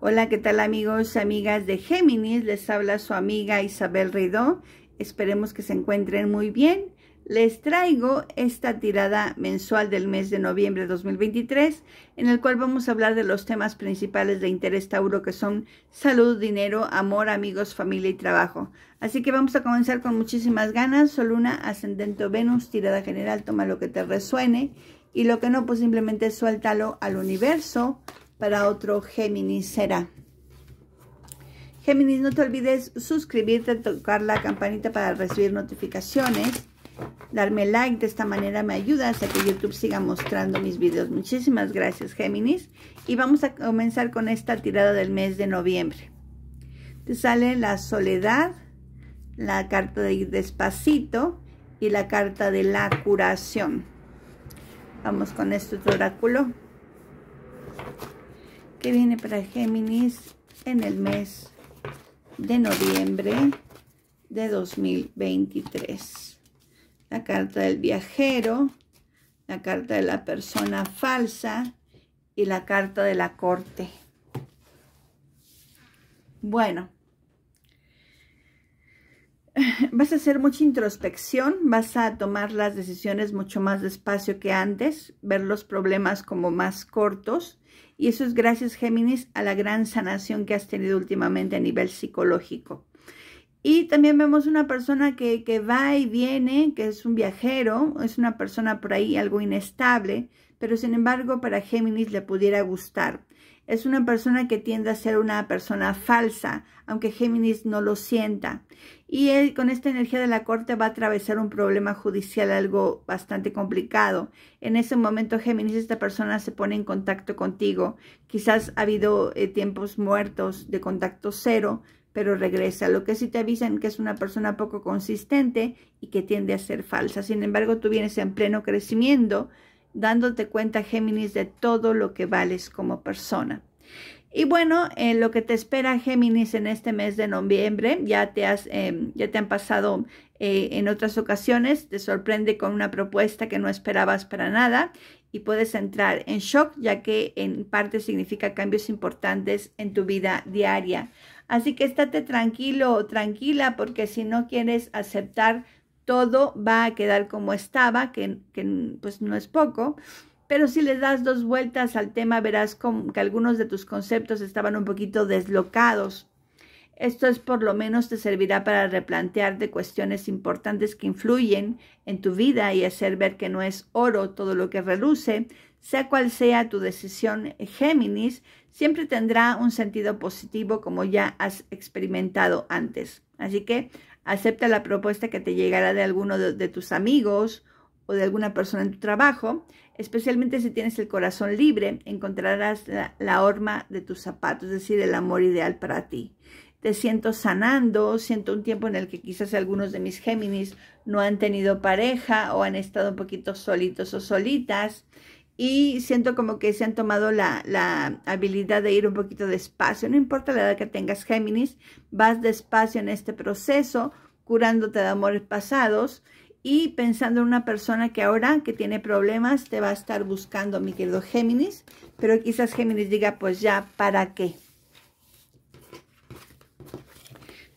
Hola, ¿qué tal amigos, amigas de Géminis? Les habla su amiga Isabel Ridó. Esperemos que se encuentren muy bien. Les traigo esta tirada mensual del mes de noviembre de 2023, en el cual vamos a hablar de los temas principales de interés Tauro, que son salud, dinero, amor, amigos, familia y trabajo. Así que vamos a comenzar con muchísimas ganas. Soluna, Ascendente Ascendente Venus, tirada general, toma lo que te resuene y lo que no, pues simplemente suéltalo al universo para otro Géminis será. Géminis, no te olvides suscribirte, tocar la campanita para recibir notificaciones. Darme like, de esta manera me ayudas a que YouTube siga mostrando mis videos. Muchísimas gracias, Géminis. Y vamos a comenzar con esta tirada del mes de noviembre. Te sale la soledad, la carta de despacito y la carta de la curación. Vamos con este oráculo que viene para Géminis en el mes de noviembre de 2023. La carta del viajero, la carta de la persona falsa y la carta de la corte. Bueno, vas a hacer mucha introspección, vas a tomar las decisiones mucho más despacio que antes, ver los problemas como más cortos. Y eso es gracias, Géminis, a la gran sanación que has tenido últimamente a nivel psicológico. Y también vemos una persona que, va y viene, que es un viajero, es una persona por ahí algo inestable, pero sin embargo para Géminis le pudiera gustar. Es una persona que tiende a ser una persona falsa, aunque Géminis no lo sienta. Y él con esta energía de la corte va a atravesar un problema judicial, algo bastante complicado. En ese momento, Géminis, esta persona se pone en contacto contigo. Quizás ha habido eh, tiempos muertos de contacto cero, pero regresa. Lo que sí te avisan que es una persona poco consistente y que tiende a ser falsa. Sin embargo, tú vienes en pleno crecimiento dándote cuenta, Géminis, de todo lo que vales como persona. Y bueno, eh, lo que te espera Géminis en este mes de noviembre, ya te, has, em, ya te han pasado eh, en otras ocasiones, te sorprende con una propuesta que no esperabas para nada y puedes entrar en shock, ya que en parte significa cambios importantes en tu vida diaria. Así que estate tranquilo o tranquila, porque si no quieres aceptar todo va a quedar como estaba, que, pues no es poco. Pero si le das dos vueltas al tema, verás que algunos de tus conceptos estaban un poquito deslocados. Esto es por lo menos te servirá para replantearte cuestiones importantes que influyen en tu vida y hacer ver que no es oro todo lo que reluce. Sea cual sea tu decisión, eh, Géminis, siempre tendrá un sentido positivo como ya has experimentado antes. Así que acepta la propuesta que te llegará de alguno de, tus amigos o de alguna persona en tu trabajo, especialmente si tienes el corazón libre, encontrarás la, la horma de tus zapatos, es decir, el amor ideal para ti. Te siento sanando, siento un tiempo en el que quizás algunos de mis Géminis no han tenido pareja o han estado un poquito solitos o solitas y siento como que se han tomado la, la, habilidad de ir un poquito despacio. No importa la edad que tengas, Géminis, vas despacio en este proceso, curándote de amores pasados y pensando en una persona que ahora que tiene problemas te va a estar buscando, mi querido Géminis. Pero quizás Géminis diga, pues ya, ¿para qué?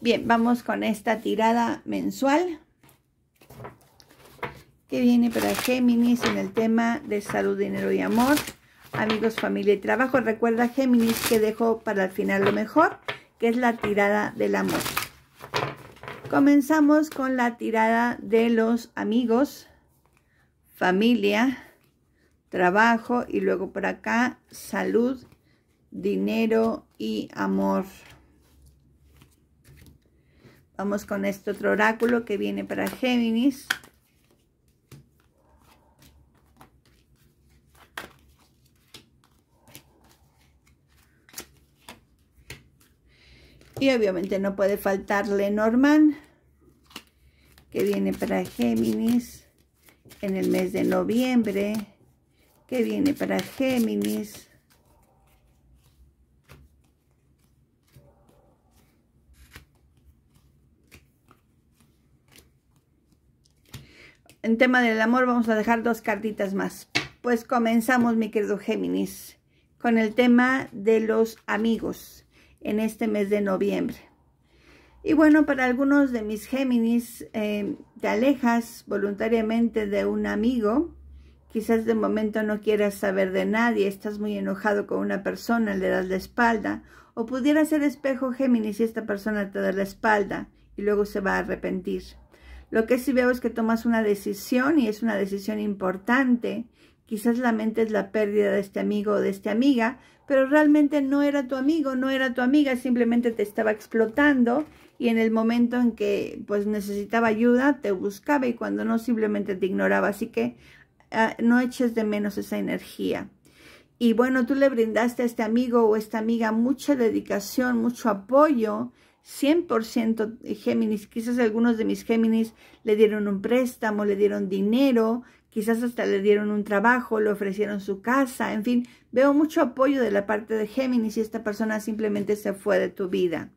Bien, vamos con esta tirada mensual que viene para Géminis en el tema de salud, dinero y amor. Amigos, familia y trabajo. Recuerda Géminis que dejo para el final lo mejor, que es la tirada del amor. Comenzamos con la tirada de los amigos, familia, trabajo y luego por acá salud, dinero y amor. Vamos con este otro oráculo que viene para Géminis. Y obviamente no puede faltarle norman que viene para Géminis en el mes de noviembre, que viene para Géminis. En tema del amor vamos a dejar dos cartitas más. Pues comenzamos, mi querido Géminis, con el tema de los amigos en este mes de noviembre. Y bueno, para algunos de mis Géminis, eh, te alejas voluntariamente de un amigo. Quizás de momento no quieras saber de nadie, estás muy enojado con una persona, le das la espalda. O pudiera ser espejo Géminis y esta persona te da la espalda y luego se va a arrepentir. Lo que sí veo es que tomas una decisión y es una decisión importante. Quizás lamentes la pérdida de este amigo o de esta amiga, pero realmente no era tu amigo, no era tu amiga, simplemente te estaba explotando y en el momento en que pues necesitaba ayuda te buscaba y cuando no simplemente te ignoraba, así que ah, no eches de menos esa energía. Y bueno, tú le brindaste a este amigo o esta amiga mucha dedicación, mucho apoyo, 100% Géminis. Quizás algunos de mis Géminis le dieron un préstamo, le dieron dinero, Quizás hasta le dieron un trabajo, le ofrecieron su casa, en fin, veo mucho apoyo de la parte de Géminis y esta persona simplemente se fue de tu vida.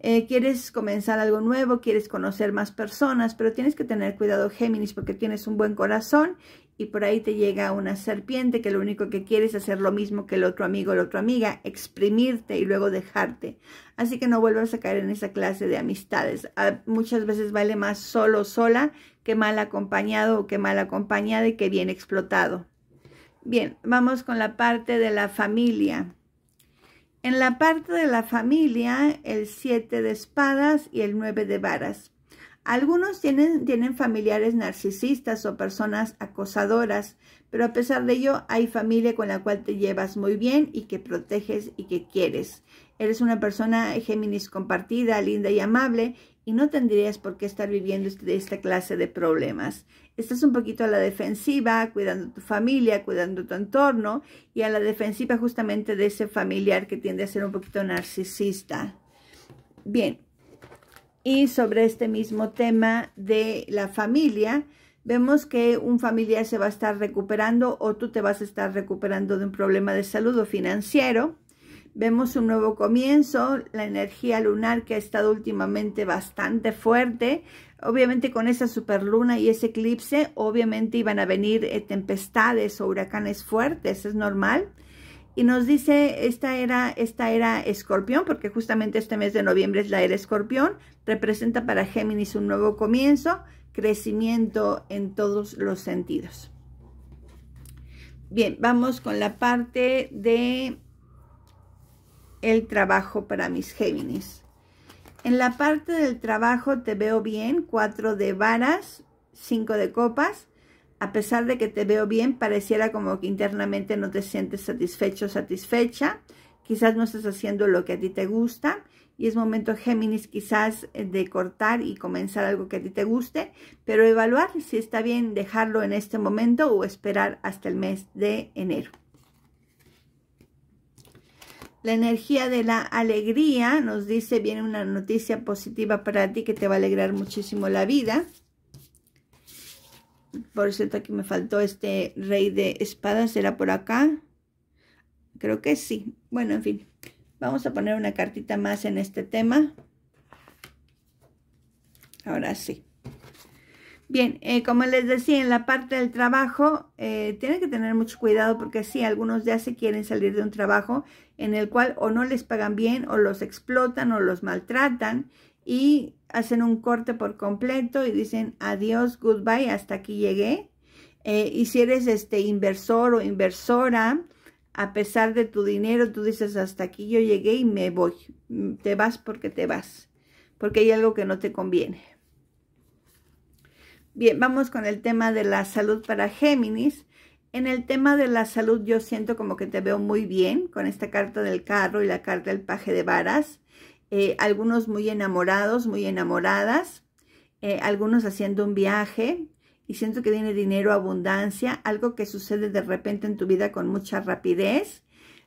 Eh, quieres comenzar algo nuevo, quieres conocer más personas, pero tienes que tener cuidado Géminis porque tienes un buen corazón y por ahí te llega una serpiente que lo único que quiere es hacer lo mismo que el otro amigo o la otra amiga, exprimirte y luego dejarte. Así que no vuelvas a caer en esa clase de amistades. Ah, muchas veces vale más solo sola qué mal acompañado o qué mal acompañada y qué bien explotado. Bien, vamos con la parte de la familia. En la parte de la familia, el 7 de espadas y el 9 de varas. Algunos tienen, tienen familiares narcisistas o personas acosadoras, pero a pesar de ello hay familia con la cual te llevas muy bien y que proteges y que quieres. Eres una persona Géminis compartida, linda y amable y no tendrías por qué estar viviendo este, esta clase de problemas. Estás un poquito a la defensiva, cuidando tu familia, cuidando tu entorno y a la defensiva justamente de ese familiar que tiende a ser un poquito narcisista. Bien, y sobre este mismo tema de la familia, vemos que un familiar se va a estar recuperando o tú te vas a estar recuperando de un problema de salud o financiero Vemos un nuevo comienzo, la energía lunar que ha estado últimamente bastante fuerte. Obviamente con esa superluna y ese eclipse, obviamente iban a venir eh, tempestades o huracanes fuertes, es normal. Y nos dice esta era, esta era escorpión, porque justamente este mes de noviembre es la era escorpión, representa para Géminis un nuevo comienzo, crecimiento en todos los sentidos. Bien, vamos con la parte de el trabajo para mis Géminis. En la parte del trabajo te veo bien, 4 de varas, 5 de copas. A pesar de que te veo bien, pareciera como que internamente no te sientes satisfecho satisfecha. Quizás no estás haciendo lo que a ti te gusta. Y es momento, Géminis, quizás eh, de cortar y comenzar algo que a ti te guste. Pero evaluar si está bien dejarlo en este momento o esperar hasta el mes de enero. La energía de la alegría nos dice, viene una noticia positiva para ti que te va a alegrar muchísimo la vida. Por cierto, aquí me faltó este rey de espadas. ¿Será por acá? Creo que sí. Bueno, en fin. Vamos a poner una cartita más en este tema. Ahora sí. Bien, eh, como les decía, en la parte del trabajo eh, tienen que tener mucho cuidado porque sí, algunos ya se quieren salir de un trabajo en el cual o no les pagan bien o los explotan o los maltratan y hacen un corte por completo y dicen adiós, goodbye, hasta aquí llegué. Eh, y si eres este inversor o inversora, a pesar de tu dinero, tú dices hasta aquí yo llegué y me voy. Te vas porque te vas, porque hay algo que no te conviene. Bien, vamos con el tema de la salud para Géminis. En el tema de la salud yo siento como que te veo muy bien con esta carta del carro y la carta del paje de varas. Eh, algunos muy enamorados, muy enamoradas. Eh, algunos haciendo un viaje y siento que viene dinero, abundancia, algo que sucede de repente en tu vida con mucha rapidez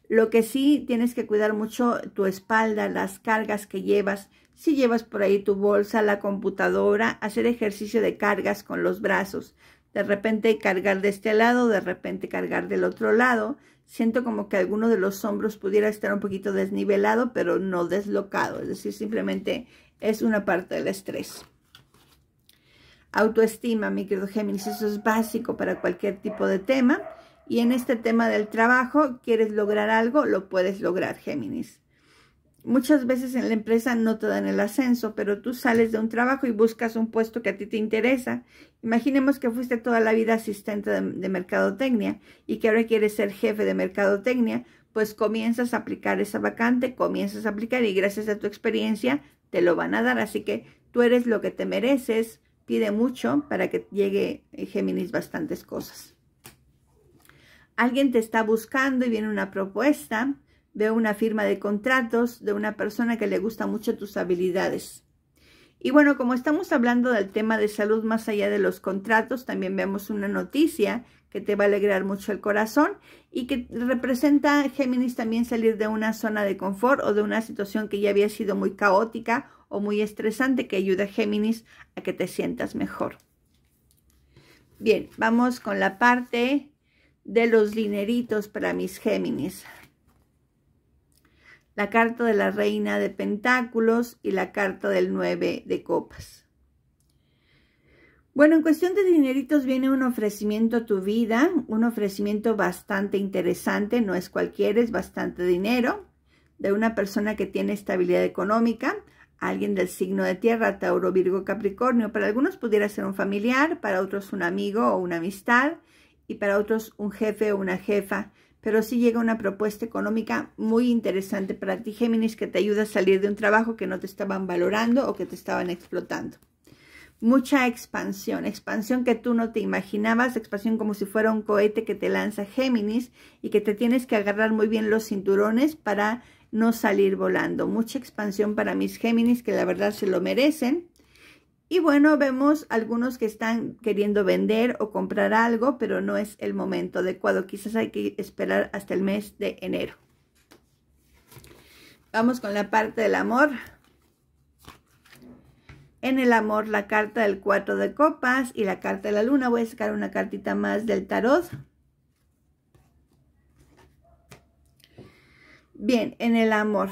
lo que sí tienes que cuidar mucho tu espalda, las cargas que llevas. Si llevas por ahí tu bolsa, la computadora, hacer ejercicio de cargas con los brazos. De repente cargar de este lado, de repente cargar del otro lado. Siento como que alguno de los hombros pudiera estar un poquito desnivelado, pero no deslocado. Es decir, simplemente es una parte del estrés. Autoestima, mi querido Géminis, eso es básico para cualquier tipo de tema. Y en este tema del trabajo, quieres lograr algo, lo puedes lograr, Géminis. Muchas veces en la empresa no te dan el ascenso, pero tú sales de un trabajo y buscas un puesto que a ti te interesa. Imaginemos que fuiste toda la vida asistente de, mercadotecnia y que ahora quieres ser jefe de mercadotecnia, pues comienzas a aplicar esa vacante, comienzas a aplicar y gracias a tu experiencia te lo van a dar. Así que tú eres lo que te mereces, pide mucho para que llegue eh, Géminis bastantes cosas alguien te está buscando y viene una propuesta, veo una firma de contratos de una persona que le gusta mucho tus habilidades. Y bueno, como estamos hablando del tema de salud más allá de los contratos, también vemos una noticia que te va a alegrar mucho el corazón y que representa, Géminis, también salir de una zona de confort o de una situación que ya había sido muy caótica o muy estresante que ayuda a Géminis a que te sientas mejor. Bien, vamos con la parte de los dineritos para mis Géminis. La carta de la reina de pentáculos y la carta del 9 de copas. Bueno, en cuestión de dineritos viene un ofrecimiento a tu vida, un ofrecimiento bastante interesante, no es cualquiera, es bastante dinero, de una persona que tiene estabilidad económica, alguien del signo de tierra, Tauro, Virgo, Capricornio. Para algunos pudiera ser un familiar, para otros un amigo o una amistad, y para otros un jefe o una jefa, pero sí llega una propuesta económica muy interesante para ti, Géminis, que te ayuda a salir de un trabajo que no te estaban valorando o que te estaban explotando. Mucha expansión, expansión que tú no te imaginabas, expansión como si fuera un cohete que te lanza Géminis y que te tienes que agarrar muy bien los cinturones para no salir volando. Mucha expansión para mis Géminis que la verdad se lo merecen y bueno, vemos algunos que están queriendo vender o comprar algo, pero no es el momento adecuado. Quizás hay que esperar hasta el mes de enero. Vamos con la parte del amor. En el amor, la carta del cuatro de copas y la carta de la luna. Voy a sacar una cartita más del tarot. Bien, en el amor.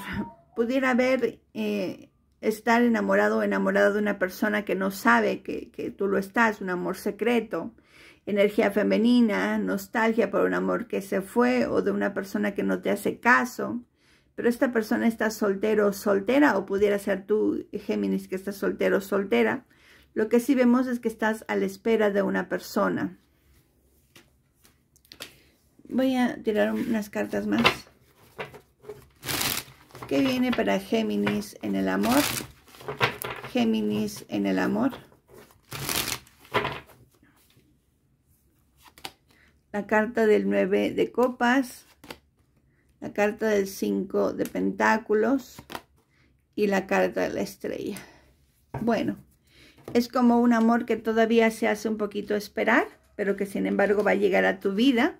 Pudiera haber eh, estar enamorado o enamorada de una persona que no sabe que, tú lo estás, un amor secreto, energía femenina, nostalgia por un amor que se fue o de una persona que no te hace caso, pero esta persona está soltero o soltera o pudiera ser tú, Géminis, que estás soltero o soltera. Lo que sí vemos es que estás a la espera de una persona. Voy a tirar unas cartas más. ¿Qué viene para Géminis en el amor? Géminis en el amor. La carta del 9 de copas. La carta del 5 de pentáculos. Y la carta de la estrella. Bueno, es como un amor que todavía se hace un poquito esperar, pero que sin embargo va a llegar a tu vida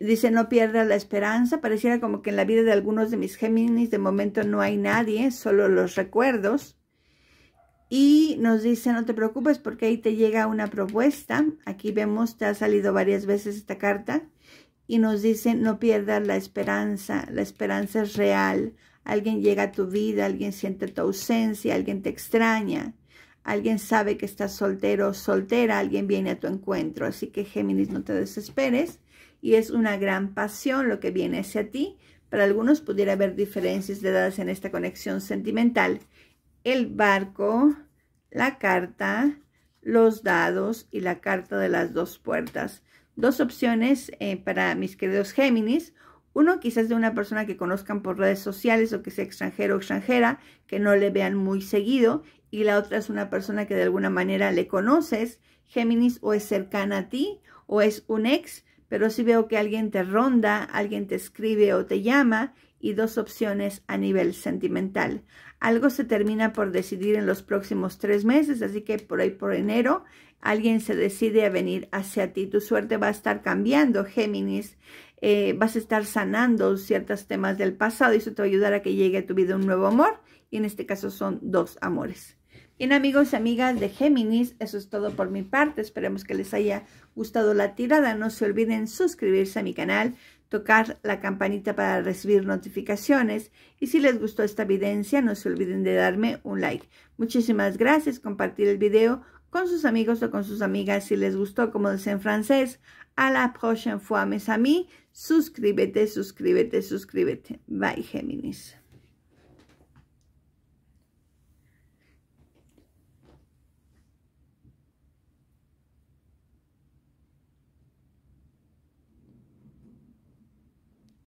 Dice, no pierdas la esperanza. Pareciera como que en la vida de algunos de mis Géminis de momento no hay nadie, solo los recuerdos. Y nos dice, no te preocupes porque ahí te llega una propuesta. Aquí vemos, te ha salido varias veces esta carta. Y nos dice, no pierdas la esperanza. La esperanza es real. Alguien llega a tu vida, alguien siente tu ausencia, alguien te extraña. Alguien sabe que estás soltero o soltera, alguien viene a tu encuentro. Así que Géminis, no te desesperes y es una gran pasión lo que viene hacia ti. Para algunos pudiera haber diferencias de edades en esta conexión sentimental. El barco, la carta, los dados y la carta de las dos puertas. Dos opciones eh, para mis queridos Géminis. Uno, quizás de una persona que conozcan por redes sociales o que sea extranjero o extranjera, que no le vean muy seguido. Y la otra es una persona que de alguna manera le conoces, Géminis, o es cercana a ti, o es un ex, pero si veo que alguien te ronda, alguien te escribe o te llama, y dos opciones a nivel sentimental. Algo se termina por decidir en los próximos tres meses, así que por ahí por enero alguien se decide a venir hacia ti. Tu suerte va a estar cambiando, Géminis. Eh, vas a estar sanando ciertos temas del pasado y eso te va a ayudar a que llegue a tu vida un nuevo amor y en este caso son dos amores. Bien amigos y amigas de Géminis, eso es todo por mi parte. Esperemos que les haya gustado la tirada. No se olviden suscribirse a mi canal, tocar la campanita para recibir notificaciones y si les gustó esta evidencia no se olviden de darme un like. Muchísimas gracias, compartir el video con sus amigos o con sus amigas si les gustó, como dicen en francés. A la prochaine fois, mes amis. Suscríbete, suscríbete, suscríbete. Bye, Géminis.